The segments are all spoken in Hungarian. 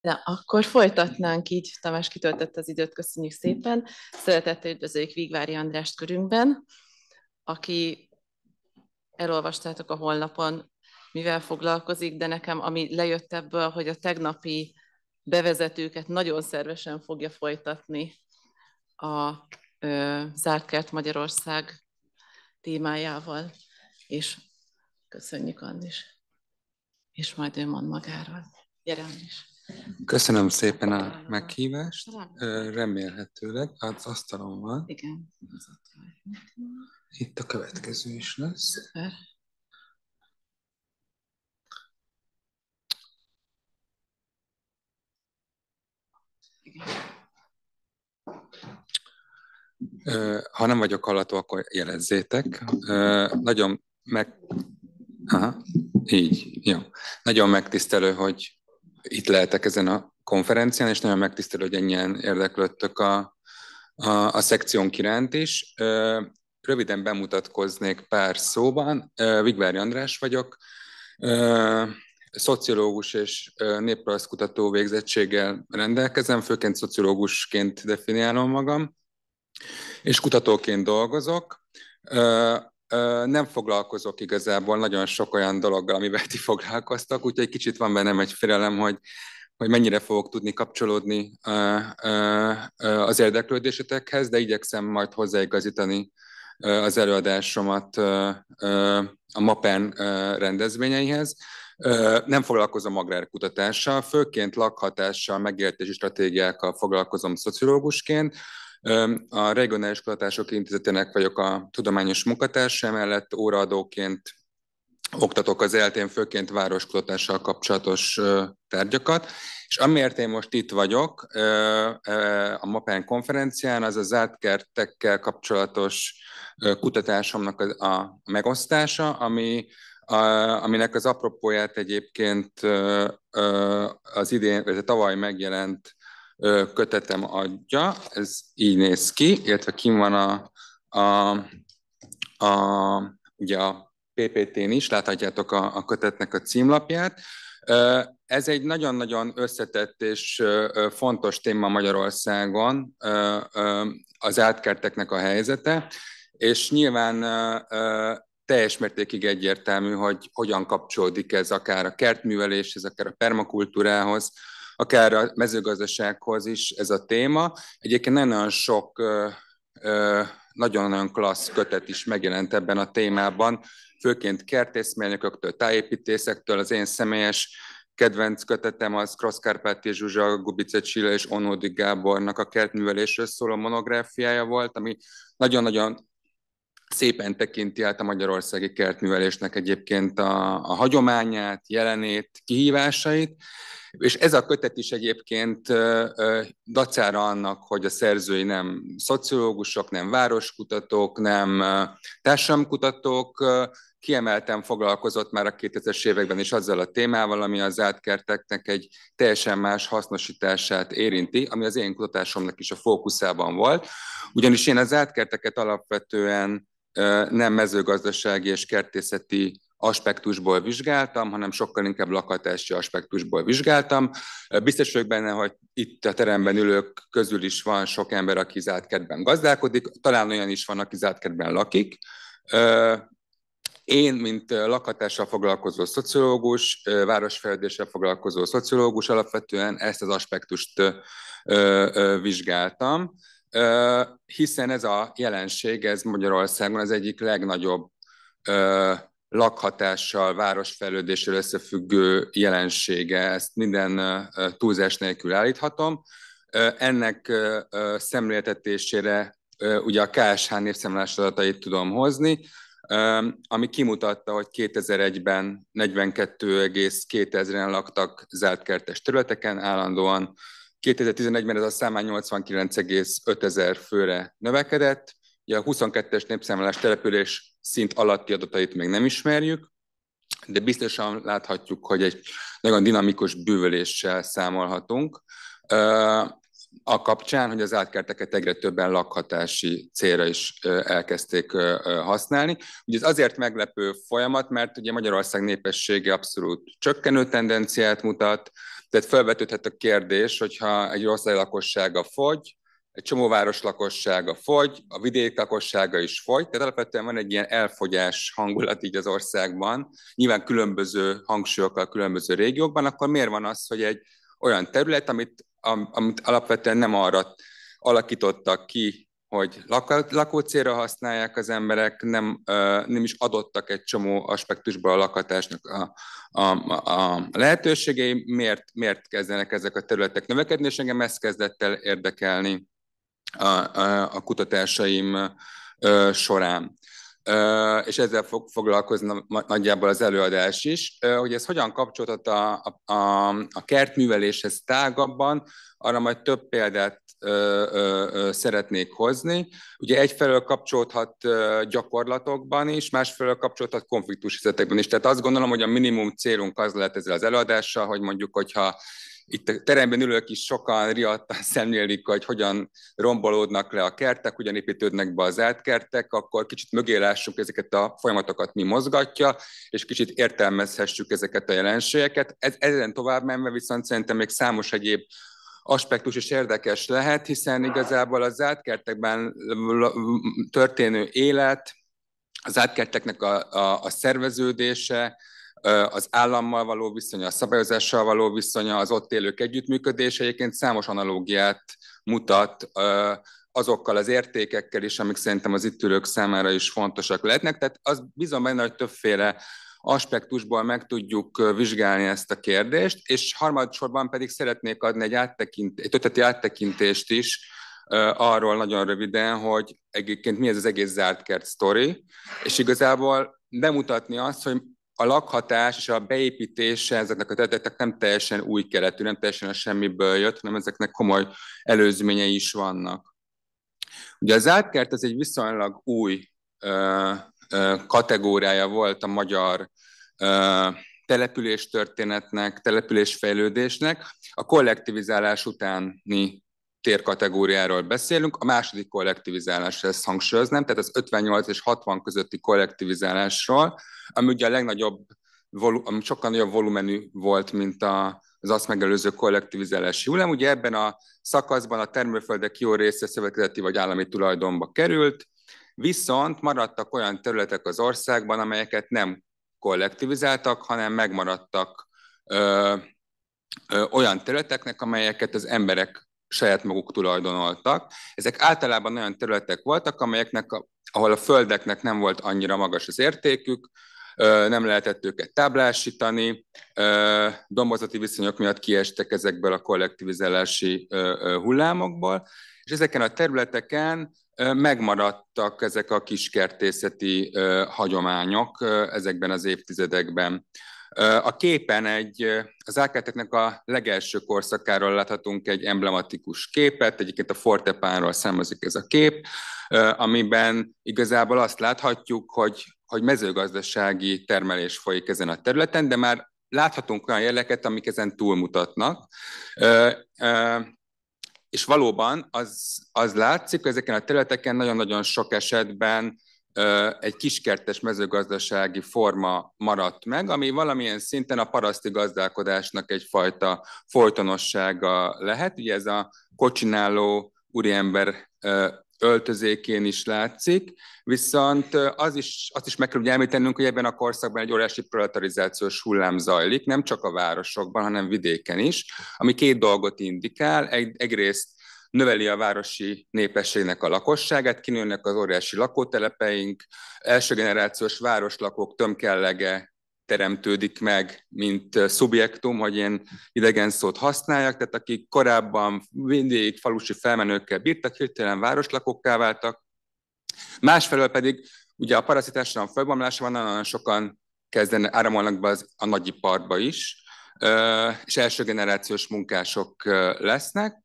Na, akkor folytatnánk így. Tamás kitöltött az időt, köszönjük szépen. Szeretettel üdvözöljük Vigvári Andrást körünkben, aki elolvastátok a holnapon, mivel foglalkozik, de nekem ami lejött ebből, hogy a tegnapi bevezetőket nagyon szervesen fogja folytatni a ö, Kert Magyarország témájával, és köszönjük Andis, és majd ő mond magáról. Gyere, Andis! Köszönöm szépen a meghívást. Remélhetőleg az asztalon van. Igen. Itt a következő is lesz. Ha nem vagyok hallató, akkor jelezzétek. Nagyon meg... Aha, így, jó. Nagyon megtisztelő, hogy itt lehetek ezen a konferencián, és nagyon megtisztelő, hogy ennyien érdeklődtök a, a, a szekciónk iránt is. Röviden bemutatkoznék pár szóban. Vigvári András vagyok, szociológus és néprajzkutató végzettséggel rendelkezem, főként szociológusként definiálom magam, és kutatóként dolgozok nem foglalkozok igazából nagyon sok olyan dologgal, amivel ti foglalkoztak, úgyhogy egy kicsit van bennem egy félelem, hogy, hogy mennyire fogok tudni kapcsolódni az érdeklődésetekhez, de igyekszem majd hozzáigazítani az előadásomat a MAPEN rendezvényeihez. Nem foglalkozom agrárkutatással, főként lakhatással, megértési stratégiákkal foglalkozom szociológusként, a Regionális Kutatások Intézetének vagyok a tudományos munkatársa, mellett óraadóként oktatok az eltén főként városkutatással kapcsolatos tárgyakat, és amiért én most itt vagyok a MAPEN konferencián, az zárt kertekkel kapcsolatos kutatásomnak a megosztása, ami a, aminek az apropóját egyébként az idén, vagy a tavaly megjelent kötetem adja, ez így néz ki, illetve kim van a, a, a ugye a PPT-n is, láthatjátok a, a kötetnek a címlapját. Ez egy nagyon-nagyon összetett és fontos téma Magyarországon, az átkerteknek a helyzete, és nyilván teljes mértékig egyértelmű, hogy hogyan kapcsolódik ez akár a kertműveléshez, akár a permakultúrához, akár a mezőgazdasághoz is ez a téma. Egyébként nagyon sok nagyon-nagyon klassz kötet is megjelent ebben a témában, főként kertészmérnököktől, tájépítészektől, az én személyes kedvenc kötetem az Cross Kárpáti Zsuzsa, Gubice Csilla és Onódi Gábornak a kertművelésről szóló monográfiája volt, ami nagyon-nagyon szépen tekinti át a magyarországi kertművelésnek egyébként a, a hagyományát, jelenét, kihívásait, és ez a kötet is egyébként dacára annak, hogy a szerzői nem szociológusok, nem városkutatók, nem társadalomkutatók, kiemelten foglalkozott már a 2000-es években is azzal a témával, ami az átkerteknek egy teljesen más hasznosítását érinti, ami az én kutatásomnak is a fókuszában volt. Ugyanis én az átkerteket alapvetően nem mezőgazdasági és kertészeti aspektusból vizsgáltam, hanem sokkal inkább lakhatási aspektusból vizsgáltam. Biztos vagyok benne, hogy itt a teremben ülők közül is van sok ember, aki zárt kertben gazdálkodik, talán olyan is van, aki zárt kertben lakik. Én, mint lakhatással foglalkozó szociológus, városfejlődéssel foglalkozó szociológus, alapvetően ezt az aspektust vizsgáltam, hiszen ez a jelenség, ez Magyarországon az egyik legnagyobb lakhatással, városfejlődéssel összefüggő jelensége, ezt minden túlzás nélkül állíthatom. Ennek szemléltetésére ugye a KSH népszámlás adatait tudom hozni, ami kimutatta, hogy 2001-ben 42,2 laktak zártkertes területeken állandóan, 2011-ben ez a számán 89,5 ezer főre növekedett, ugye a 22-es népszámlás település szint alatti adatait még nem ismerjük, de biztosan láthatjuk, hogy egy nagyon dinamikus bűvöléssel számolhatunk a kapcsán, hogy az átkerteket egyre többen lakhatási célra is elkezdték használni. Ugye ez azért meglepő folyamat, mert ugye Magyarország népessége abszolút csökkenő tendenciát mutat, tehát felvetődhet a kérdés, hogyha egy ország lakossága fogy, egy csomó város lakossága fogy, a vidék lakossága is fogy, tehát alapvetően van egy ilyen elfogyás hangulat így az országban, nyilván különböző hangsúlyokkal, különböző régiókban, akkor miért van az, hogy egy olyan terület, amit, am, amit alapvetően nem arra alakítottak ki, hogy lakócélra használják az emberek, nem, nem is adottak egy csomó aspektusból a lakatásnak a, a, a lehetőségei, miért, miért kezdenek ezek a területek növekedni, és engem ezt kezdett el érdekelni a, a, a kutatásaim ö, során. Ö, és ezzel fog foglalkozni nagyjából az előadás is, ö, hogy ez hogyan kapcsolódhat a, a, a, kertműveléshez tágabban, arra majd több példát ö, ö, szeretnék hozni. Ugye egyfelől kapcsolódhat gyakorlatokban is, másfelől kapcsolódhat konfliktus helyzetekben is. Tehát azt gondolom, hogy a minimum célunk az lehet ezzel az előadással, hogy mondjuk, hogyha itt a teremben ülők is sokan riadtan szemlélik, hogy hogyan rombolódnak le a kertek, hogyan építődnek be az átkertek, akkor kicsit mögé lássuk ezeket a folyamatokat mi mozgatja, és kicsit értelmezhessük ezeket a jelenségeket. Ez, ezen tovább menve viszont szerintem még számos egyéb aspektus is érdekes lehet, hiszen igazából az átkertekben történő élet, az átkerteknek a, a, a szerveződése, az állammal való viszonya, a szabályozással való viszonya, az ott élők együttműködése egyébként számos analógiát mutat azokkal az értékekkel is, amik szerintem az itt ülők számára is fontosak lehetnek. Tehát az bizony benne, hogy többféle aspektusból meg tudjuk vizsgálni ezt a kérdést, és harmadsorban pedig szeretnék adni egy, áttekint, egy öteti áttekintést is, arról nagyon röviden, hogy egyébként mi ez az egész zárt kert sztori, és igazából bemutatni azt, hogy a lakhatás és a beépítése ezeknek a területeknek nem teljesen új keletű, nem teljesen a semmiből jött, hanem ezeknek komoly előzményei is vannak. Ugye az átkert az egy viszonylag új ö, ö, kategóriája volt a magyar ö, településtörténetnek, településfejlődésnek a kollektivizálás utáni térkategóriáról beszélünk, a második kollektivizálásra ezt hangsúlyoznám, tehát az 58 és 60 közötti kollektivizálásról, ami ugye a legnagyobb, ami sokkal nagyobb volumenű volt, mint a, az azt megelőző kollektivizálási hullám. Ugye ebben a szakaszban a termőföldek jó része szövetkezeti vagy állami tulajdonba került, viszont maradtak olyan területek az országban, amelyeket nem kollektivizáltak, hanem megmaradtak ö, ö, olyan területeknek, amelyeket az emberek saját maguk tulajdonoltak. Ezek általában olyan területek voltak, amelyeknek, ahol a földeknek nem volt annyira magas az értékük, nem lehetett őket táblásítani, dombozati viszonyok miatt kiestek ezekből a kollektivizálási hullámokból, és ezeken a területeken megmaradtak ezek a kiskertészeti hagyományok ezekben az évtizedekben. A képen egy, az ákáteknek a legelső korszakáról láthatunk egy emblematikus képet, egyébként a Fortepánról származik ez a kép, amiben igazából azt láthatjuk, hogy, hogy mezőgazdasági termelés folyik ezen a területen, de már láthatunk olyan jeleket, amik ezen túlmutatnak. És valóban az, az látszik, hogy ezeken a területeken nagyon-nagyon sok esetben egy kiskertes mezőgazdasági forma maradt meg, ami valamilyen szinten a paraszti gazdálkodásnak egyfajta folytonossága lehet. Ugye ez a kocsináló úriember öltözékén is látszik, viszont az is, azt is meg kell említenünk, hogy ebben a korszakban egy óriási proletarizációs hullám zajlik, nem csak a városokban, hanem vidéken is, ami két dolgot indikál. Egy, egyrészt növeli a városi népességnek a lakosságát, kinőnek az óriási lakótelepeink, első generációs városlakók tömkellege teremtődik meg, mint szubjektum, hogy én idegen szót használjak, tehát akik korábban mindig falusi felmenőkkel bírtak, hirtelen városlakókká váltak. Másfelől pedig ugye a parasitásra a felbomlása van, nagyon sokan kezdenek, áramolnak be az, a nagyiparba is, és első generációs munkások lesznek,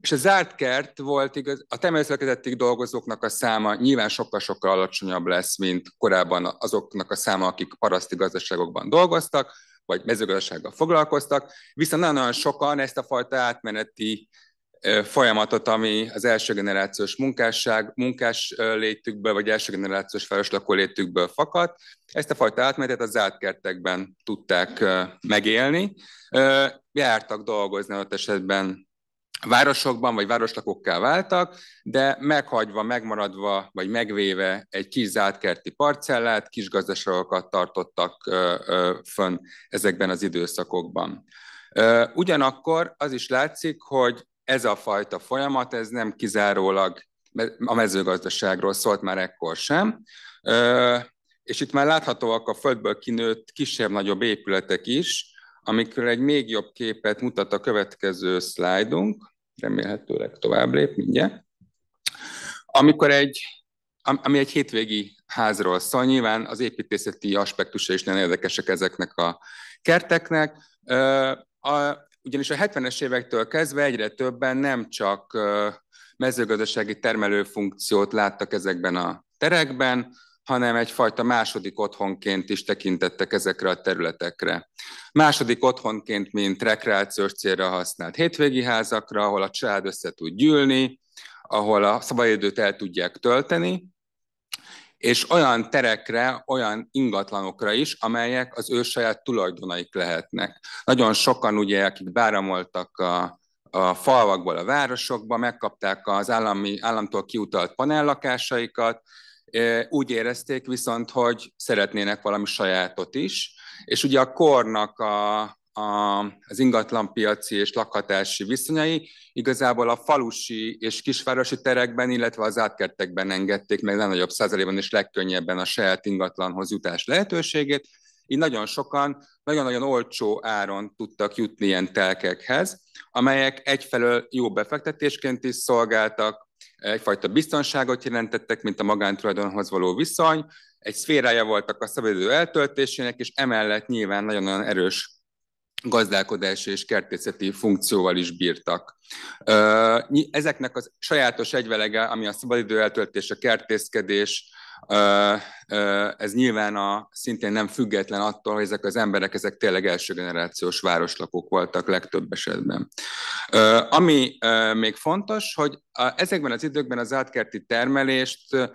és a zárt kert volt igaz, a temelőszövetkezettig dolgozóknak a száma nyilván sokkal-sokkal alacsonyabb lesz, mint korábban azoknak a száma, akik paraszti gazdaságokban dolgoztak, vagy mezőgazdasággal foglalkoztak, viszont nagyon-nagyon sokan ezt a fajta átmeneti folyamatot, ami az első generációs munkásság, munkás létükből, vagy első generációs város létükből fakad. Ezt a fajta átmenetet az átkertekben tudták megélni. Jártak dolgozni ott esetben városokban vagy városlakokká váltak, de meghagyva, megmaradva vagy megvéve egy kis kerti parcellát, kis gazdaságokat tartottak fönn ezekben az időszakokban. Ugyanakkor az is látszik, hogy ez a fajta folyamat, ez nem kizárólag a mezőgazdaságról szólt már ekkor sem, és itt már láthatóak a földből kinőtt kisebb-nagyobb épületek is, amikről egy még jobb képet mutat a következő szlájdunk, remélhetőleg tovább lép mindjárt, amikor egy, ami egy hétvégi házról szól, nyilván az építészeti aspektusa is nagyon érdekesek ezeknek a kerteknek, a, ugyanis a 70-es évektől kezdve egyre többen nem csak mezőgazdasági termelő funkciót láttak ezekben a terekben, hanem egyfajta második otthonként is tekintettek ezekre a területekre. Második otthonként, mint rekreációs célra használt hétvégi házakra, ahol a család össze tud gyűlni, ahol a szabadidőt el tudják tölteni, és olyan terekre, olyan ingatlanokra is, amelyek az ő saját tulajdonaik lehetnek. Nagyon sokan ugye, akik báramoltak a, a falvakból a városokba, megkapták az állami, államtól kiutalt panellakásaikat, úgy érezték viszont, hogy szeretnének valami sajátot is, és ugye a kornak a, a, az ingatlanpiaci és lakhatási viszonyai igazából a falusi és kisvárosi terekben, illetve az átkertekben engedték meg nagyobb százalékban és legkönnyebben a saját ingatlanhoz jutás lehetőségét, így nagyon sokan nagyon-nagyon olcsó áron tudtak jutni ilyen telkekhez, amelyek egyfelől jó befektetésként is szolgáltak, egyfajta biztonságot jelentettek, mint a magántulajdonhoz való viszony, egy szférája voltak a szabadidő eltöltésének, és emellett nyilván nagyon-nagyon erős gazdálkodási és kertészeti funkcióval is bírtak. Ezeknek a sajátos egyvelege, ami a szabadidő eltöltés, a kertészkedés, ez nyilván a, szintén nem független attól, hogy ezek az emberek, ezek tényleg első generációs városlakók voltak legtöbb esetben. Ami még fontos, hogy ezekben az időkben az átkerti termelést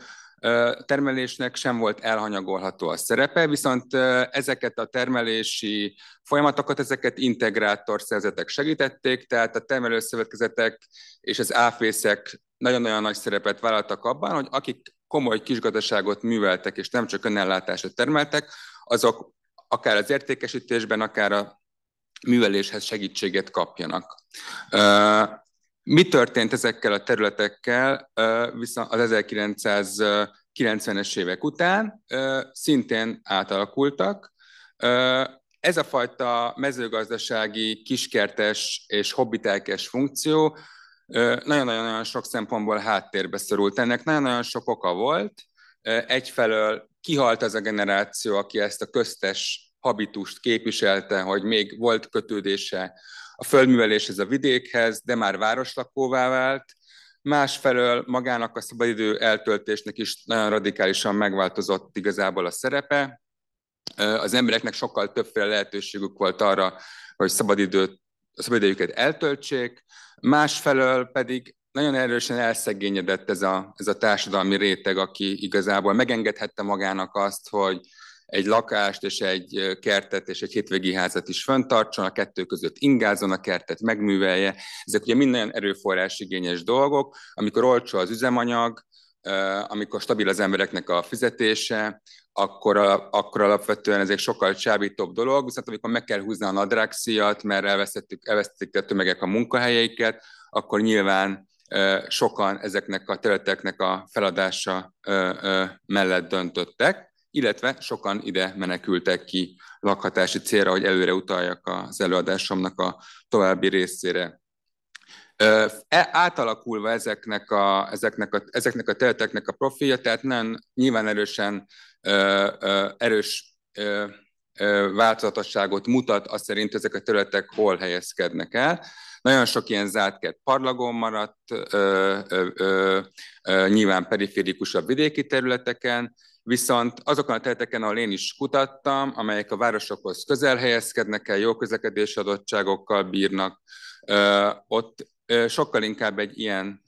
termelésnek sem volt elhanyagolható a szerepe, viszont ezeket a termelési folyamatokat, ezeket integrátor szerzetek segítették, tehát a termelőszövetkezetek és az áfészek nagyon-nagyon nagy szerepet vállaltak abban, hogy akik komoly kisgazdaságot műveltek, és nem csak önellátásra termeltek, azok akár az értékesítésben, akár a műveléshez segítséget kapjanak. Mi történt ezekkel a területekkel viszont az 1990-es évek után? Szintén átalakultak. Ez a fajta mezőgazdasági, kiskertes és hobbitelkes funkció nagyon-nagyon sok szempontból háttérbe szorult. Ennek nagyon-nagyon sok oka volt. Egyfelől kihalt az a generáció, aki ezt a köztes habitust képviselte, hogy még volt kötődése a földműveléshez, a vidékhez, de már városlakóvá vált. Másfelől magának a szabadidő eltöltésnek is nagyon radikálisan megváltozott igazából a szerepe. Az embereknek sokkal többféle lehetőségük volt arra, hogy szabadidőt szabadidejüket eltöltsék, másfelől pedig nagyon erősen elszegényedett ez a, ez a társadalmi réteg, aki igazából megengedhette magának azt, hogy egy lakást és egy kertet és egy hétvégi házat is föntartson, a kettő között ingázon, a kertet megművelje. Ezek ugye mind nagyon erőforrás igényes dolgok, amikor olcsó az üzemanyag, amikor stabil az embereknek a fizetése, akkor, a, akkor alapvetően ez egy sokkal csábítóbb dolog, viszont amikor meg kell húzni a nadrágszíjat, mert elvesztettük, elvesztették a tömegek a munkahelyeiket, akkor nyilván sokan ezeknek a területeknek a feladása mellett döntöttek, illetve sokan ide menekültek ki lakhatási célra, hogy előre utaljak az előadásomnak a további részére. E, átalakulva ezeknek a, ezeknek, a, ezeknek a területeknek a profilja, tehát nem nyilván erősen erős változatosságot mutat, azt szerint ezek a területek hol helyezkednek el. Nagyon sok ilyen kert parlagon maradt, nyilván periférikusabb vidéki területeken, Viszont azokon a területeken, ahol én is kutattam, amelyek a városokhoz közel helyezkednek el, jó közlekedési adottságokkal bírnak, ott sokkal inkább egy ilyen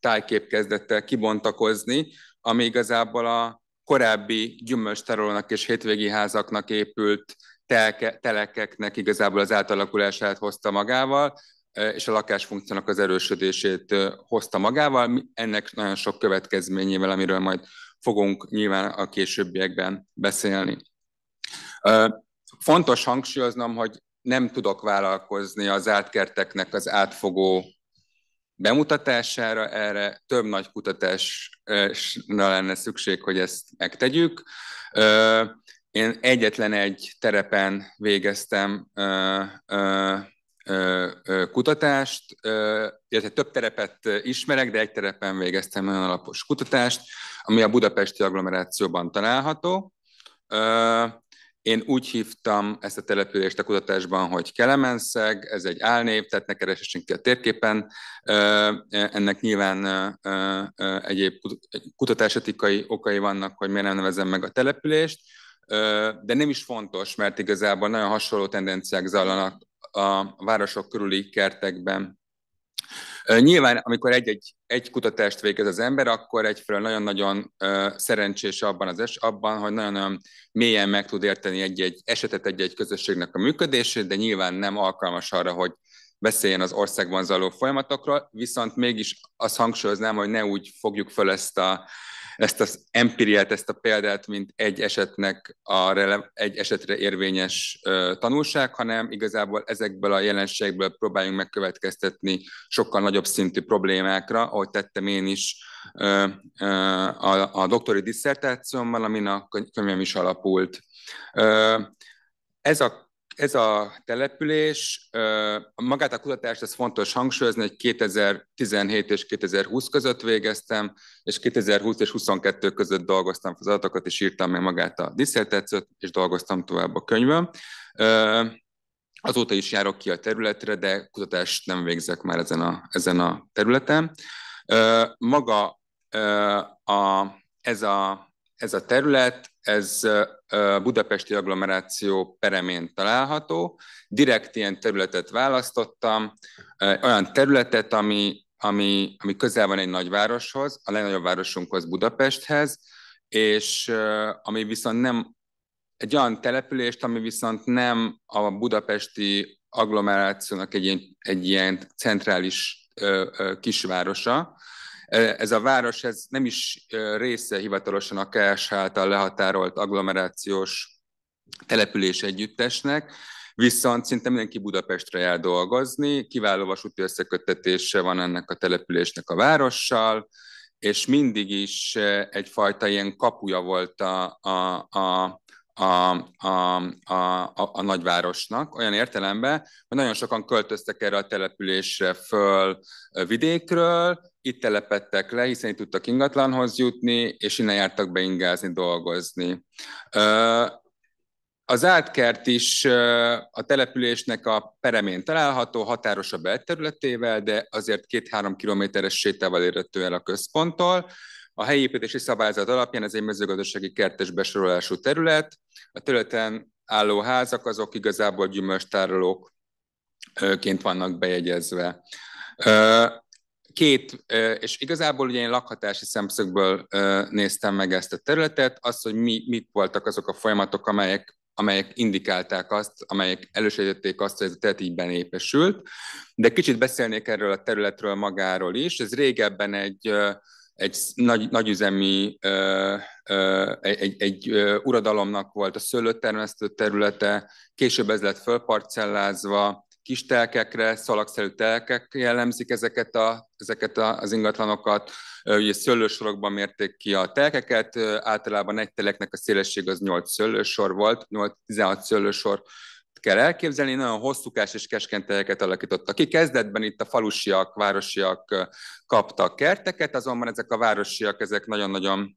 tájkép kezdett el kibontakozni, ami igazából a korábbi gyümölcs és hétvégi házaknak épült telke, telekeknek igazából az átalakulását hozta magával, és a lakásfunkciónak az erősödését hozta magával, ennek nagyon sok következményével, amiről majd fogunk nyilván a későbbiekben beszélni. Fontos hangsúlyoznom, hogy nem tudok vállalkozni az átkerteknek az átfogó bemutatására, erre több nagy kutatásra lenne szükség, hogy ezt megtegyük. Én egyetlen egy terepen végeztem kutatást, illetve több terepet ismerek, de egy terepen végeztem olyan alapos kutatást, ami a budapesti agglomerációban található. Én úgy hívtam ezt a települést a kutatásban, hogy Kelemenszeg, ez egy álnév, tehát ne keresessünk ki a térképen. E, ennek nyilván egyéb kutatásetikai okai vannak, hogy miért nem nevezem meg a települést, de nem is fontos, mert igazából nagyon hasonló tendenciák zajlanak a városok körüli kertekben Nyilván, amikor egy-egy egy kutatást végez az ember, akkor egyfelől nagyon-nagyon szerencsés abban, az es, abban hogy nagyon-nagyon mélyen meg tud érteni egy-egy esetet, egy-egy közösségnek a működését, de nyilván nem alkalmas arra, hogy beszéljen az országban zajló folyamatokról, viszont mégis azt hangsúlyoznám, hogy ne úgy fogjuk föl ezt a ezt az empiriát, ezt a példát, mint egy esetnek a rele, egy esetre érvényes ö, tanulság, hanem igazából ezekből a jelenségből próbáljunk megkövetkeztetni sokkal nagyobb szintű problémákra, ahogy tettem én is ö, ö, a, a doktori disszertációmmal, amin a könyvem is alapult. Ö, ez a ez a település, magát a kutatást, ez fontos hangsúlyozni, hogy 2017 és 2020 között végeztem, és 2020 és 22 között dolgoztam az adatokat, és írtam meg magát a diszertációt, és dolgoztam tovább a könyvön. Azóta is járok ki a területre, de kutatást nem végzek már ezen a, ezen a területen. Maga a, ez a ez a terület, ez a budapesti agglomeráció peremén található. Direkt ilyen területet választottam, olyan területet, ami, ami, ami közel van egy nagyvároshoz, a legnagyobb városunkhoz, Budapesthez, és ami viszont nem egy olyan települést, ami viszont nem a budapesti agglomerációnak egy ilyen, egy ilyen centrális ö, ö, kisvárosa, ez a város ez nem is része hivatalosan a KSH által lehatárolt agglomerációs település együttesnek, viszont szinte mindenki Budapestre jár dolgozni, kiváló vasúti összekötetése van ennek a településnek a várossal, és mindig is egyfajta ilyen kapuja volt a, a, a, a, a, a, a nagyvárosnak, olyan értelemben, hogy nagyon sokan költöztek erre a településre föl vidékről, itt telepettek le, hiszen itt tudtak ingatlanhoz jutni, és innen jártak be ingázni, dolgozni. Az átkert is a településnek a peremén található, határos a belterületével, de azért két-három kilométeres sétával érhető el a központtól. A helyi építési szabályzat alapján ez egy mezőgazdasági kertes besorolású terület. A területen álló házak azok igazából gyümölcstárolókként vannak bejegyezve két, és igazából ugye én lakhatási szemszögből néztem meg ezt a területet, az, hogy mi, mik voltak azok a folyamatok, amelyek, amelyek indikálták azt, amelyek elősegítették azt, hogy ez a terület így benépesült. De kicsit beszélnék erről a területről magáról is. Ez régebben egy, egy nagy, nagyüzemi, egy, egy, egy uradalomnak volt a szőlőtermesztő területe, később ez lett fölparcellázva, kis telkekre, szalagszerű telkek jellemzik ezeket, a, ezeket az ingatlanokat. Ugye szőlősorokban mérték ki a telkeket, általában egy teleknek a szélesség az 8 szőlősor volt, 8-16 szőlősor kell elképzelni, nagyon hosszúkás és keskeny teleket alakítottak ki. Kezdetben itt a falusiak, városiak kaptak kerteket, azonban ezek a városiak, ezek nagyon-nagyon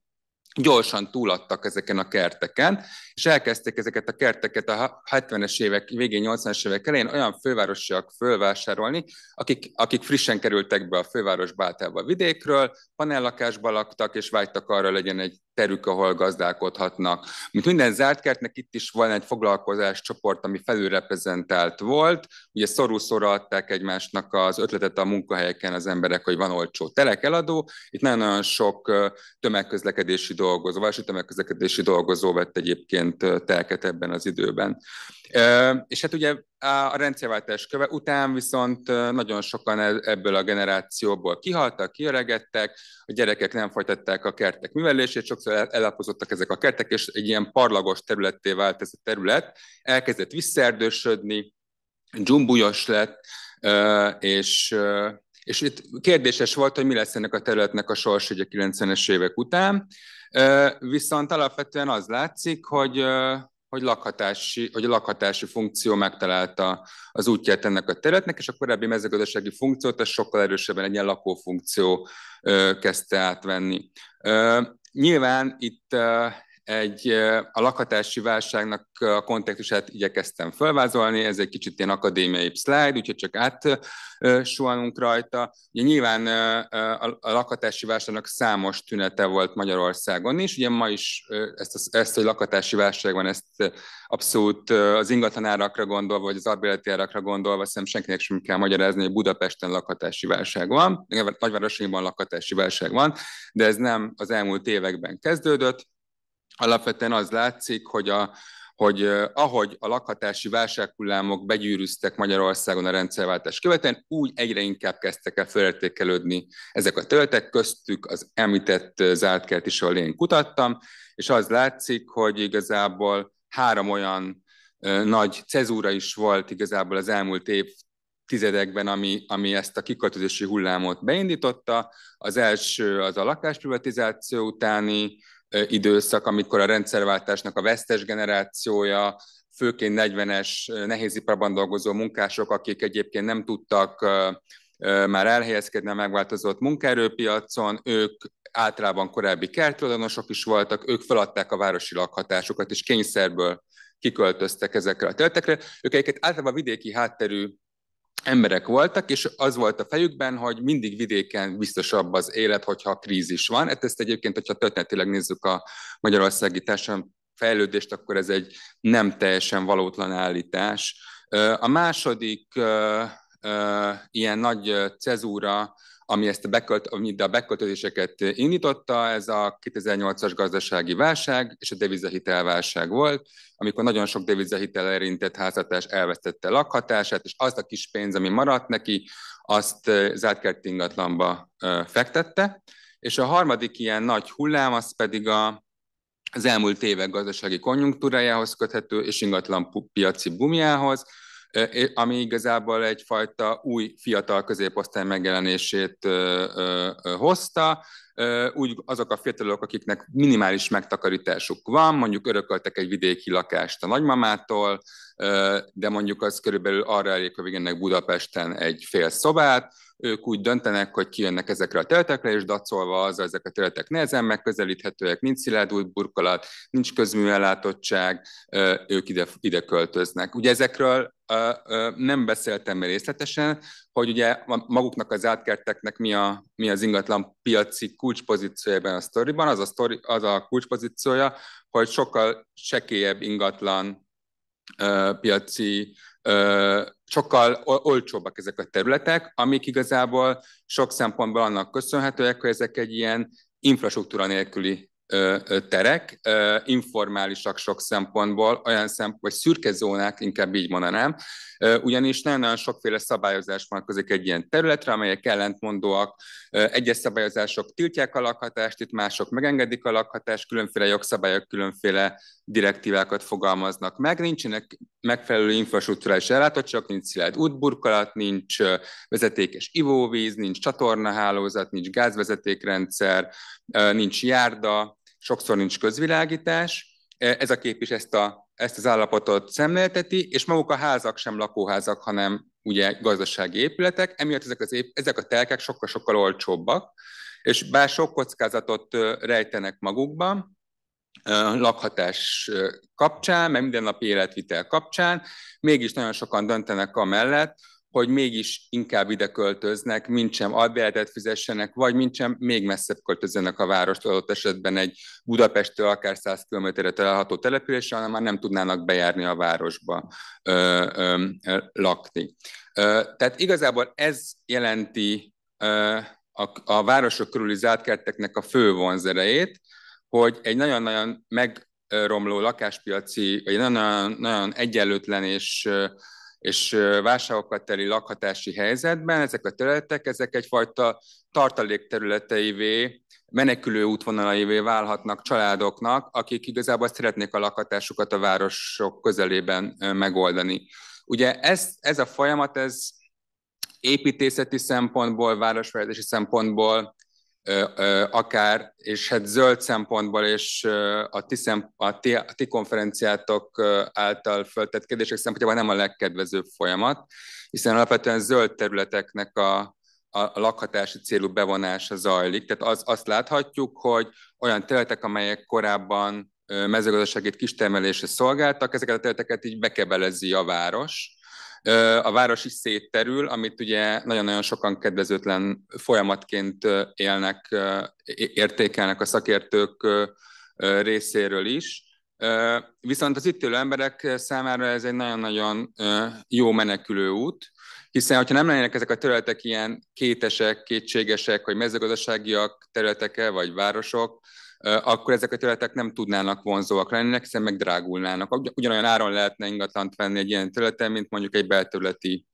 gyorsan túladtak ezeken a kerteken, és elkezdték ezeket a kerteket a 70-es évek végén, 80-es évek elején olyan fővárosiak fölvásárolni, akik, akik frissen kerültek be a főváros bátába a vidékről, panellakásba laktak, és vágytak arra, legyen egy terük, ahol gazdálkodhatnak. Mint minden zárt kertnek, itt is van egy foglalkozás csoport, ami felülreprezentált volt. Ugye szorú-szóra adták egymásnak az ötletet a munkahelyeken az emberek, hogy van olcsó telekeladó. Itt nagyon-nagyon sok tömegközlekedési dolgozó, városi tömegközlekedési dolgozó vett egyébként telket ebben az időben. És hát ugye a rendszerváltás köve után viszont nagyon sokan e-, ebből a generációból kihaltak, kiöregettek, a gyerekek nem folytatták a kertek művelését, sokszor ellapozottak ezek a kertek, és egy ilyen parlagos területté vált ez a terület, elkezdett visszerdősödni, dzsumbujos lett, és és itt kérdéses volt, hogy mi lesz ennek a területnek a sors a 90-es évek után, viszont alapvetően az látszik, hogy, hogy, lakhatási, hogy a lakhatási funkció megtalálta az útját ennek a területnek, és a korábbi mezőgazdasági funkciót az sokkal erősebben egy ilyen lakófunkció kezdte átvenni. Nyilván itt egy a lakhatási válságnak a kontextusát igyekeztem felvázolni, ez egy kicsit ilyen akadémiai szlájd, úgyhogy csak átsuhanunk rajta. Ugye nyilván a lakhatási válságnak számos tünete volt Magyarországon is, ugye ma is ezt, a, ezt hogy lakhatási válság van, ezt abszolút az ingatlanárakra gondolva, vagy az arbéleti árakra gondolva, szerintem senkinek sem kell magyarázni, hogy Budapesten lakhatási válság van, nagyvárosainkban lakhatási válság van, de ez nem az elmúlt években kezdődött, alapvetően az látszik, hogy a, hogy ahogy a lakhatási válsághullámok begyűrűztek Magyarországon a rendszerváltás követően, úgy egyre inkább kezdtek el felértékelődni ezek a töltek köztük az említett kert is, ahol én kutattam, és az látszik, hogy igazából három olyan nagy cezúra is volt igazából az elmúlt év tizedekben, ami, ami ezt a kiköltözési hullámot beindította. Az első az a lakásprivatizáció utáni időszak, amikor a rendszerváltásnak a vesztes generációja, főként 40-es nehéziparban dolgozó munkások, akik egyébként nem tudtak már elhelyezkedni a megváltozott munkaerőpiacon, ők általában korábbi kertulajdonosok is voltak, ők feladták a városi lakhatásukat, és kényszerből kiköltöztek ezekre a területekre. Ők egyébként általában vidéki hátterű emberek voltak, és az volt a fejükben, hogy mindig vidéken biztosabb az élet, hogyha krízis van. Hát ezt egyébként, hogyha történetileg nézzük a magyarországi társadalom fejlődést, akkor ez egy nem teljesen valótlan állítás. A második ilyen nagy cezúra ami ezt a bekölt, ami a beköltözéseket indította, ez a 2008-as gazdasági válság és a devizahitelválság volt, amikor nagyon sok devizahitel érintett házatás elvesztette lakhatását, és az a kis pénz, ami maradt neki, azt zárt ingatlanba fektette. És a harmadik ilyen nagy hullám, az pedig a, az elmúlt évek gazdasági konjunktúrájához köthető, és ingatlan piaci bumjához, ami igazából egyfajta új fiatal középosztály megjelenését hozta. Úgy azok a fiatalok, akiknek minimális megtakarításuk van, mondjuk örököltek egy vidéki lakást a nagymamától, de mondjuk az körülbelül arra elég, hogy vigyenek Budapesten egy fél szobát, ők úgy döntenek, hogy kijönnek ezekre a területekre, és dacolva az, ezek a területek nehezen megközelíthetőek, nincs szilárdult burkolat, nincs közműellátottság, ők ide, ide költöznek. Ugye ezekről nem beszéltem még részletesen, hogy ugye maguknak az átkerteknek mi, a, mi az ingatlan piaci kulcspozíciója ebben a sztoriban. Az a, sztori, az a kulcspozíciója, hogy sokkal sekélyebb ingatlan piaci sokkal olcsóbbak ezek a területek, amik igazából sok szempontból annak köszönhetőek, hogy ezek egy ilyen infrastruktúra nélküli terek, informálisak sok szempontból, olyan szemp vagy szürke zónák, inkább így mondanám, ugyanis nagyon-nagyon sokféle szabályozás vonatkozik egy ilyen területre, amelyek ellentmondóak. Egyes szabályozások tiltják a lakhatást, itt mások megengedik a lakhatást, különféle jogszabályok, különféle direktívákat fogalmaznak meg, nincsenek megfelelő infrastruktúrális ellátottságok, nincs szilárd útburkolat, nincs vezetékes ivóvíz, nincs csatornahálózat, nincs gázvezetékrendszer, nincs járda, sokszor nincs közvilágítás, e, ez a kép is ezt, a, ezt az állapotot szemlélteti, és maguk a házak sem lakóházak, hanem ugye gazdasági épületek, emiatt ezek, az ép, ezek a telkek sokkal-sokkal olcsóbbak, és bár sok kockázatot rejtenek magukban, lakhatás kapcsán, meg mindennapi életvitel kapcsán, mégis nagyon sokan döntenek amellett, hogy mégis inkább ide költöznek, mint sem albérletet fizessenek, vagy mint sem még messzebb költözzenek a várost, adott esetben egy Budapesttől akár 100 kilométerre található településre, hanem már nem tudnának bejárni a városba ö, ö, lakni. Ö, tehát igazából ez jelenti ö, a, a városok körüli zártkerteknek a fő vonzerejét, hogy egy nagyon-nagyon megromló lakáspiaci, vagy nagyon-nagyon egyenlőtlen és és válságokat teli lakhatási helyzetben ezek a területek, ezek egyfajta tartalékterületeivé, menekülő útvonalaivé válhatnak családoknak, akik igazából szeretnék a lakhatásukat a városok közelében megoldani. Ugye ez, ez a folyamat, ez építészeti szempontból, városfejlesztési szempontból akár, és hát zöld szempontból és a ti, a ti, a ti konferenciátok által föltett kérdések szempontjából nem a legkedvezőbb folyamat, hiszen alapvetően zöld területeknek a, a lakhatási célú bevonása zajlik. Tehát az, azt láthatjuk, hogy olyan területek, amelyek korábban mezőgazdaságét kistermelésre szolgáltak, ezeket a területeket így bekebelezi a város, a város is szétterül, amit ugye nagyon-nagyon sokan kedvezőtlen folyamatként élnek, értékelnek a szakértők részéről is. Viszont az itt élő emberek számára ez egy nagyon-nagyon jó menekülő út, hiszen, hogyha nem lennének ezek a területek ilyen kétesek, kétségesek, hogy mezőgazdaságiak területeke, vagy városok, akkor ezek a területek nem tudnának vonzóak lenni, hiszen megdrágulnának. Ugyanolyan áron lehetne ingatlant venni egy ilyen területen, mint mondjuk egy belterületi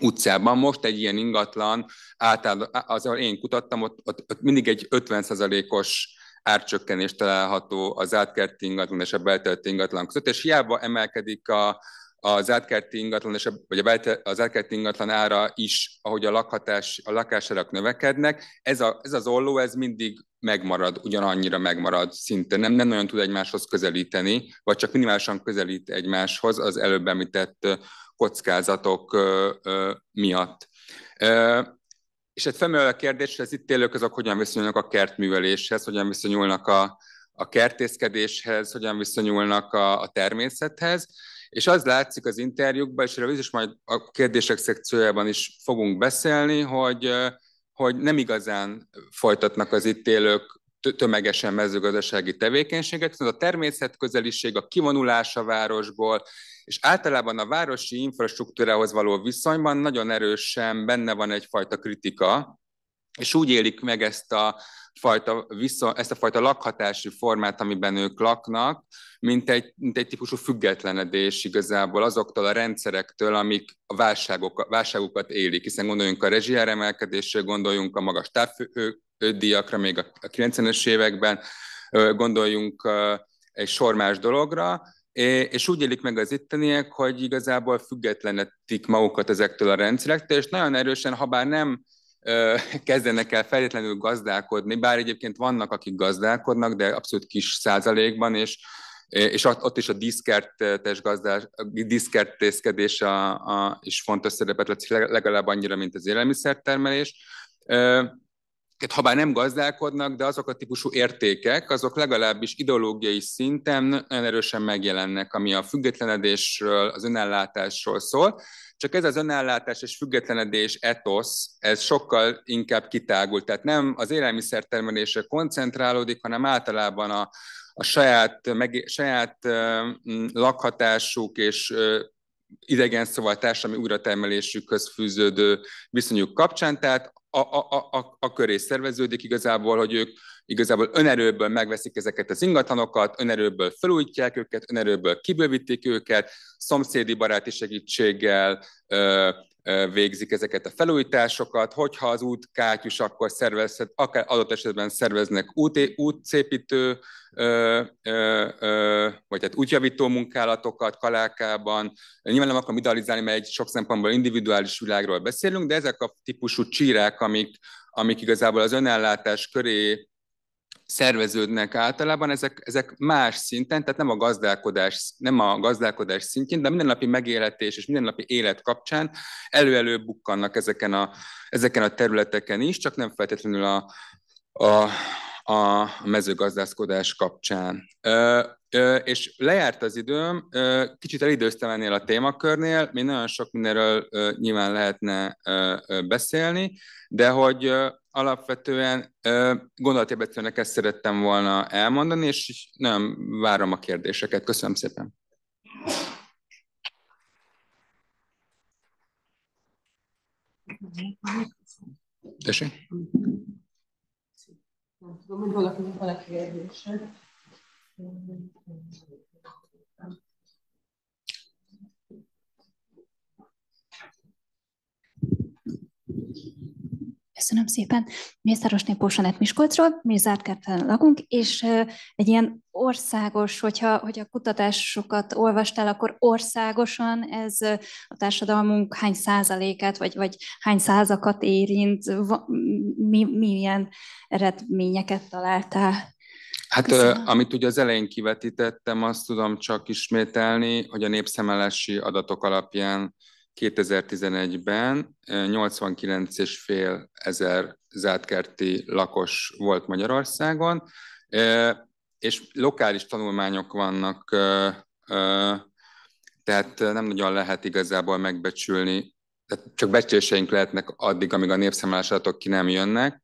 utcában. Most egy ilyen ingatlan, általában, az, ahol én kutattam, ott, ott, ott mindig egy 50%-os árcsökkenés található az átkerti ingatlan és a belterületi ingatlan között, és hiába emelkedik a, az átkerti ingatlan és a, vagy a belte, az átkerti ingatlan ára is, ahogy a lakhatás, a lakásárak növekednek, ez, a, ez az olló, ez mindig megmarad, ugyanannyira megmarad szinte. Nem, nem nagyon tud egymáshoz közelíteni, vagy csak minimálisan közelít egymáshoz az előbb említett kockázatok miatt. És egy hát felmerül a kérdés, hogy az itt élők azok hogyan viszonyulnak a kertműveléshez, hogyan viszonyulnak a, a kertészkedéshez, hogyan viszonyulnak a, a természethez. És az látszik az interjúkban, és erről is majd a kérdések szekciójában is fogunk beszélni, hogy, hogy nem igazán folytatnak az itt élők tömegesen mezőgazdasági tevékenységet, hanem a természetközeliség, a kivonulás a városból, és általában a városi infrastruktúrához való viszonyban nagyon erősen benne van egyfajta kritika, és úgy élik meg ezt a fajta, viszont, ezt a fajta lakhatási formát, amiben ők laknak, mint egy, mint egy típusú függetlenedés igazából azoktól a rendszerektől, amik a válságok, válságokat élik, hiszen gondoljunk a rezsieremelkedésre, gondoljunk a magas távdíjakra még a 90-es években, gondoljunk egy sormás dologra, és úgy élik meg az itteniek, hogy igazából függetlenedik magukat ezektől a rendszerektől, és nagyon erősen, ha bár nem kezdenek el feltétlenül gazdálkodni, bár egyébként vannak, akik gazdálkodnak, de abszolút kis százalékban, és és ott is a diszkertes diszkertészkedés a, a, is fontos szerepet lesz legalább annyira, mint az élelmiszertermelés. Ha bár nem gazdálkodnak, de azok a típusú értékek, azok legalábbis ideológiai szinten nagyon erősen megjelennek, ami a függetlenedésről, az önellátásról szól, csak ez az önellátás és függetlenedés etosz, ez sokkal inkább kitágult. Tehát nem az élelmiszertermelésre koncentrálódik, hanem általában a, a saját, meg, saját lakhatásuk és idegen szóval társadalmi újratermelésükhöz fűződő viszonyuk kapcsán, tehát a, a, a, a köré szerveződik igazából, hogy ők igazából önerőből megveszik ezeket az ingatlanokat, önerőből felújítják őket, önerőből kibővítik őket, szomszédi baráti segítséggel, végzik ezeket a felújításokat, hogyha az út kátyus, akkor szervezhet, akár adott esetben szerveznek út, útszépítő, ö, ö, ö, vagy hát útjavító munkálatokat Kalákában. Nyilván nem akarom idealizálni, mert egy sok szempontból individuális világról beszélünk, de ezek a típusú csírák, amik, amik igazából az önellátás köré szerveződnek általában, ezek, ezek más szinten, tehát nem a gazdálkodás, nem a gazdálkodás szintjén, de a mindennapi megéletés és mindennapi élet kapcsán elő-elő bukkannak ezeken a, ezeken a területeken is, csak nem feltétlenül a, a, a mezőgazdálkodás kapcsán. Ö, ö, és lejárt az időm, ö, kicsit elidőztem ennél a témakörnél, még nagyon sok mindenről ö, nyilván lehetne ö, ö, beszélni, de hogy ö, alapvetően gondolatébetőnek ezt szerettem volna elmondani, és nem várom a kérdéseket. Köszönöm szépen. Tessék? Nem tudom, hogy valakinek van-e kérdése. köszönöm szépen, Mészárosné Pósanet Miskolcról, mi kertelen lakunk, és egy ilyen országos, hogyha, hogyha kutatásokat olvastál, akkor országosan ez a társadalmunk hány százalékát, vagy, vagy hány százakat érint, mi, milyen eredményeket találtál? Hát Köszönöm. amit ugye az elején kivetítettem, azt tudom csak ismételni, hogy a népszemelési adatok alapján 2011-ben 89,5 ezer zátkerti lakos volt Magyarországon, és lokális tanulmányok vannak, tehát nem nagyon lehet igazából megbecsülni, tehát csak becsléseink lehetnek addig, amíg a népszámlás adatok ki nem jönnek.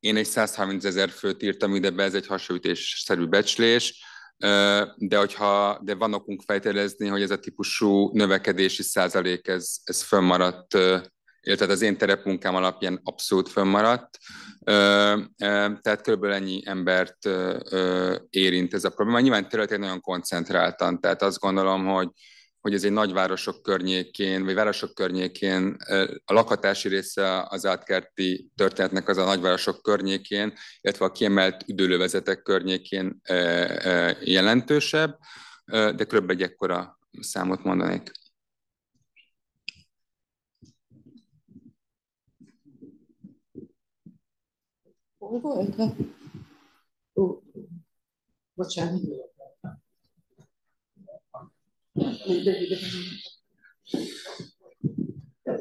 Én egy 130 ezer főt írtam ide be, ez egy hasonlítésszerű becslés, de, hogyha, de van okunk fejtelezni, hogy ez a típusú növekedési százalék, ez, ez fönnmaradt, illetve az én terepmunkám alapján abszolút fönnmaradt. Tehát körülbelül ennyi embert érint ez a probléma. Nyilván területén nagyon koncentráltan, tehát azt gondolom, hogy hogy ez egy nagyvárosok környékén, vagy városok környékén, a lakhatási része az átkerti történetnek az a nagyvárosok környékén, illetve a kiemelt üdülővezetek környékén jelentősebb, de kb. egy ekkora számot mondanék. Hol volt? Ó, bocsánat.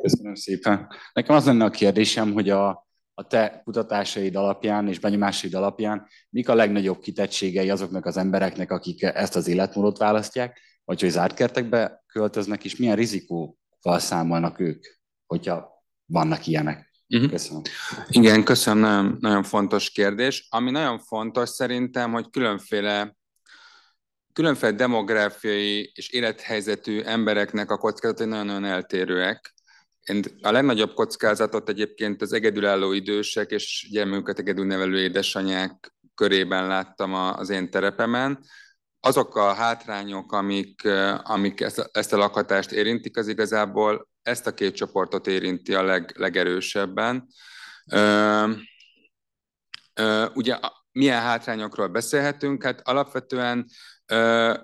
Köszönöm szépen. Nekem az lenne a kérdésem, hogy a, a te kutatásaid alapján és benyomásaid alapján mik a legnagyobb kitettségei azoknak az embereknek, akik ezt az életmódot választják, vagy hogy zárt kertekbe költöznek, és milyen rizikóval számolnak ők, hogyha vannak ilyenek? Uh-huh. Köszönöm. Igen, köszönöm. Nagyon, nagyon fontos kérdés. Ami nagyon fontos szerintem, hogy különféle különféle demográfiai és élethelyzetű embereknek a kockázatai nagyon-nagyon eltérőek. Én a legnagyobb kockázatot egyébként az egyedülálló idősek és gyermeküket egyedül nevelő édesanyák körében láttam az én terepemen. Azok a hátrányok, amik, amik ezt, ezt a lakhatást érintik, az igazából ezt a két csoportot érinti a leg, legerősebben. Ö, ö, ugye milyen hátrányokról beszélhetünk? Hát alapvetően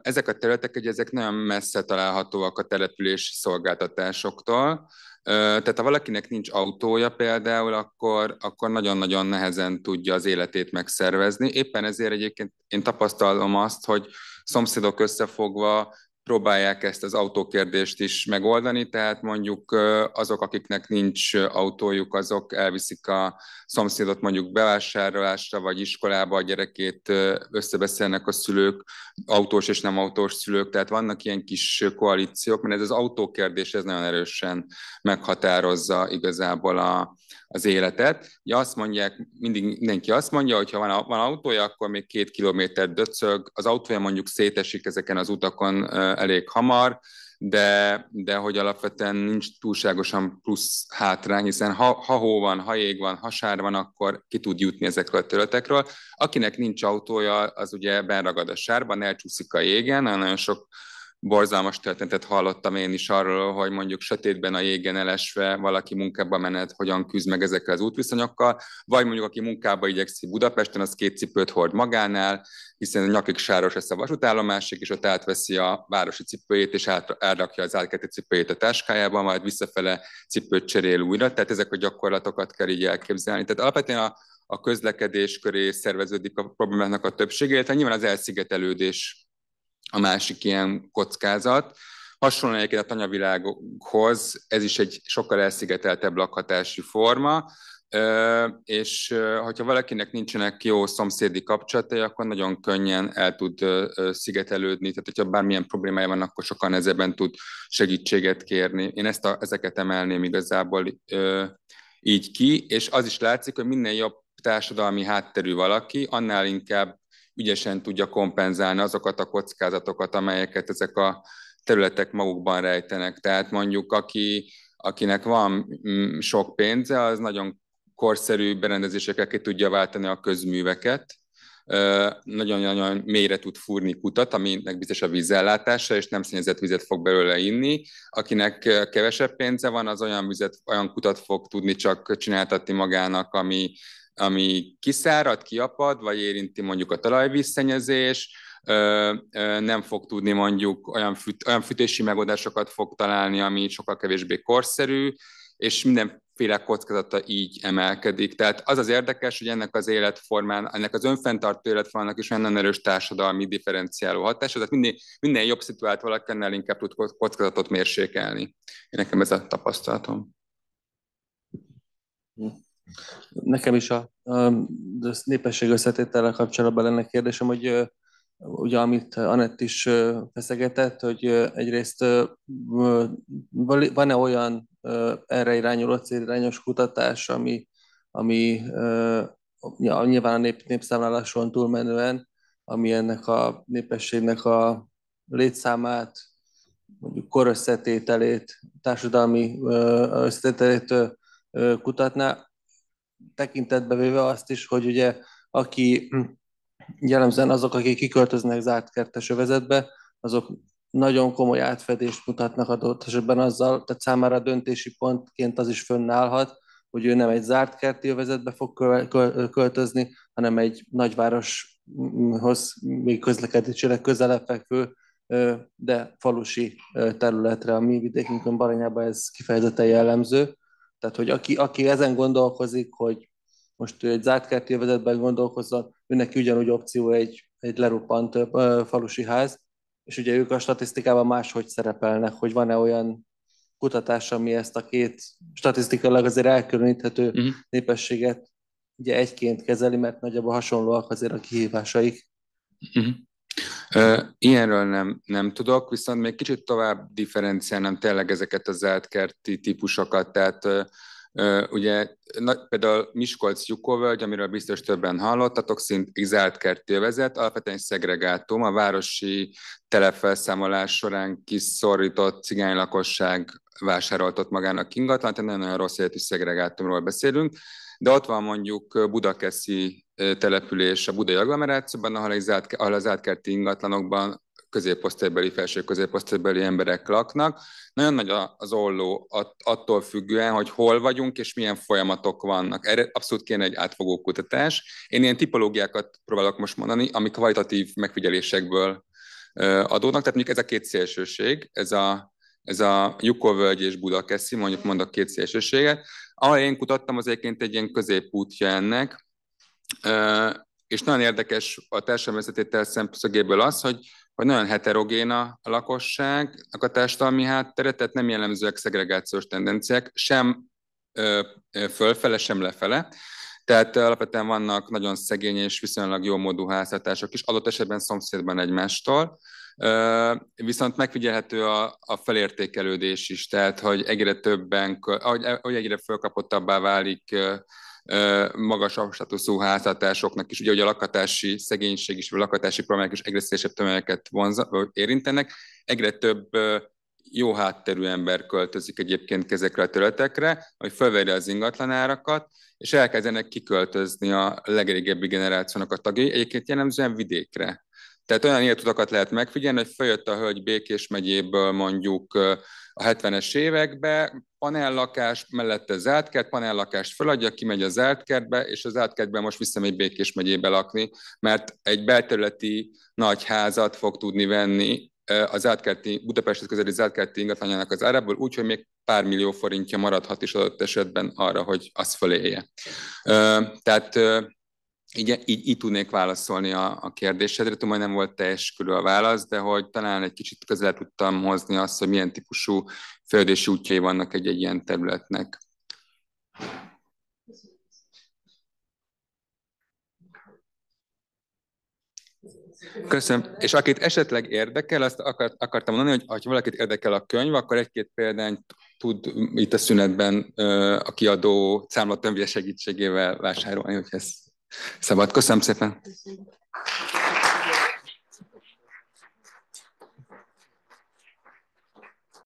ezek a területek, hogy ezek nagyon messze találhatóak a település szolgáltatásoktól, tehát ha valakinek nincs autója például, akkor, akkor nagyon-nagyon nehezen tudja az életét megszervezni. Éppen ezért egyébként én tapasztalom azt, hogy szomszédok összefogva próbálják ezt az autókérdést is megoldani, tehát mondjuk azok, akiknek nincs autójuk, azok elviszik a szomszédot mondjuk bevásárolásra, vagy iskolába a gyerekét, összebeszélnek a szülők, autós és nem autós szülők, tehát vannak ilyen kis koalíciók, mert ez az autókérdés, ez nagyon erősen meghatározza igazából a, az életet. Ugye azt mondják, mindig mindenki azt mondja, hogy ha van, van autója, akkor még két kilométer döcög, az autója mondjuk szétesik ezeken az utakon elég hamar, de, de hogy alapvetően nincs túlságosan plusz hátrány, hiszen ha, ha hó van, ha jég van, ha sár van, akkor ki tud jutni ezekről a területekről. Akinek nincs autója, az ugye benragad a sárban, elcsúszik a jégen, nagyon sok borzalmas történetet hallottam én is arról, hogy mondjuk sötétben a jégen elesve valaki munkába menet, hogyan küzd meg ezekkel az útviszonyokkal, vagy mondjuk aki munkába igyekszik Budapesten, az két cipőt hord magánál, hiszen a nyakig sáros lesz a vasútállomásig, és ott átveszi a városi cipőjét, és át, elrakja az átkeleti cipőjét a táskájába, majd visszafele cipőt cserél újra, tehát ezek a gyakorlatokat kell így elképzelni. Tehát alapvetően a, a közlekedés köré szerveződik a problémáknak a többségét, nyilván az elszigetelődés a másik ilyen kockázat. Hasonlóan egyébként a tanyavilághoz, ez is egy sokkal elszigeteltebb lakhatási forma, és hogyha valakinek nincsenek jó szomszédi kapcsolatai, akkor nagyon könnyen el tud szigetelődni, tehát hogyha bármilyen problémája van, akkor sokan ezeben tud segítséget kérni. Én ezt a, ezeket emelném igazából így ki, és az is látszik, hogy minél jobb társadalmi hátterű valaki, annál inkább ügyesen tudja kompenzálni azokat a kockázatokat, amelyeket ezek a területek magukban rejtenek. Tehát mondjuk, aki, akinek van mm, sok pénze, az nagyon korszerű berendezésekkel ki tudja váltani a közműveket, nagyon-nagyon mélyre tud fúrni kutat, aminek biztos a vízellátása, és nem szennyezett vizet fog belőle inni. Akinek kevesebb pénze van, az olyan, vizet, olyan kutat fog tudni csak csináltatni magának, ami, ami kiszárad, kiapad, vagy érinti mondjuk a talajvízszennyezés, nem fog tudni mondjuk olyan, füt, olyan fűtési megoldásokat fog találni, ami sokkal kevésbé korszerű, és mindenféle kockázata így emelkedik. Tehát az az érdekes, hogy ennek az életformán, ennek az önfenntartó életformának is olyan erős társadalmi differenciáló hatása, tehát minden, minden jobb szituált valaki ennél inkább tud kockázatot mérsékelni. Én nekem ez a tapasztalatom. Hm. Nekem is a, a népesség összetétele kapcsolatban lenne kérdésem, hogy ugye amit Anett is feszegetett, hogy egyrészt van-e olyan erre irányuló célirányos kutatás, ami, ami ja, nyilván a nép, népszámláláson túlmenően, ami ennek a népességnek a létszámát, mondjuk korösszetételét, társadalmi összetételét kutatná tekintetbe véve azt is, hogy ugye aki hm, jellemzően azok, akik kiköltöznek zárt kertes övezetbe, azok nagyon komoly átfedést mutatnak adott esetben azzal, tehát számára a döntési pontként az is fönnállhat, hogy ő nem egy zárt kerti övezetbe fog költözni, hanem egy nagyvároshoz még közlekedésileg közelebb fekvő, de falusi területre. A mi vidékünkön Baranyában ez kifejezetten jellemző. Tehát, hogy aki, aki ezen gondolkozik, hogy most egy zárt kerti övezetben gondolkozzon, őnek ugyanúgy opció egy, egy leruppant ö, falusi ház, és ugye ők a statisztikában máshogy szerepelnek, hogy van-e olyan kutatás, ami ezt a két statisztikailag azért elkülöníthető uh-huh. népességet ugye egyként kezeli, mert nagyjából hasonlóak azért a kihívásaik. Uh-huh. Ilyenről nem, nem tudok, viszont még kicsit tovább differenciálnám tényleg ezeket a kerti típusokat, tehát ugye például Miskolc Jukovölgy, amiről biztos többen hallottatok, szint zárt övezet, alapvetően szegregátum, a városi telefelszámolás során kiszorított cigány lakosság vásároltott magának ingatlan, tehát nagyon-nagyon rossz életű szegregátumról beszélünk, de ott van mondjuk Budakeszi település a budai agglomerációban, ahol az, át, ahol az átkerti ingatlanokban középosztálybeli, felső középosztálybeli emberek laknak. Nagyon nagy az olló attól függően, hogy hol vagyunk és milyen folyamatok vannak. Erre abszolút kéne egy átfogó kutatás. Én ilyen tipológiákat próbálok most mondani, ami kvalitatív megfigyelésekből adódnak. Tehát mondjuk ez a két szélsőség, ez a, ez a Jukovölgy és Budakeszi, mondjuk mondok két szélsőséget. Ahol én kutattam, az egyébként egy ilyen középútja ennek, és nagyon érdekes a társadalomvezetétel szemszögéből az, hogy, hogy nagyon heterogén a lakosságnak a társadalmi háttere, tehát nem jellemzőek szegregációs tendenciák, sem fölfele, sem lefele. Tehát alapvetően vannak nagyon szegény és viszonylag jó módú háztartások is, adott esetben szomszédban egymástól. Viszont megfigyelhető a, a felértékelődés is, tehát hogy egyre többen, ahogy, ahogy egyre fölkapottabbá válik magasabb státuszú háztartásoknak is, ugye, hogy a lakatási szegénység is, vagy a lakatási problémák is egyre szélesebb tömegeket vonza, vagy érintenek. Egyre több jó hátterű ember költözik egyébként ezekre a területekre, hogy felveri az ingatlanárakat, és elkezdenek kiköltözni a legrégebbi generációnak a tagjai, egyébként jellemzően vidékre. Tehát olyan életutakat lehet megfigyelni, hogy följött a hölgy Békés megyéből mondjuk a 70-es évekbe, panellakás, mellette zártkert, panellakást feladja, kimegy a zártkertbe, és a zártkertben most visszamegy Békés megyébe lakni, mert egy belterületi nagy házat fog tudni venni az átkerti, Budapesthez közeli zátkerti ingatlanjának az árából, úgyhogy még pár millió forintja maradhat is adott esetben arra, hogy az föléje. Tehát így, így, így tudnék válaszolni a, a kérdésedre. Tudom, hogy nem volt teljes külön a válasz, de hogy talán egy kicsit közel tudtam hozni azt, hogy milyen típusú fejlődési útjai vannak egy-egy ilyen területnek. Köszönöm. És akit esetleg érdekel, azt akart, akartam mondani, hogy ha valakit érdekel a könyv, akkor egy-két példányt tud itt a szünetben a kiadó számlatömbje segítségével vásárolni, hogy ez Szabad, köszönöm szépen. Köszönöm.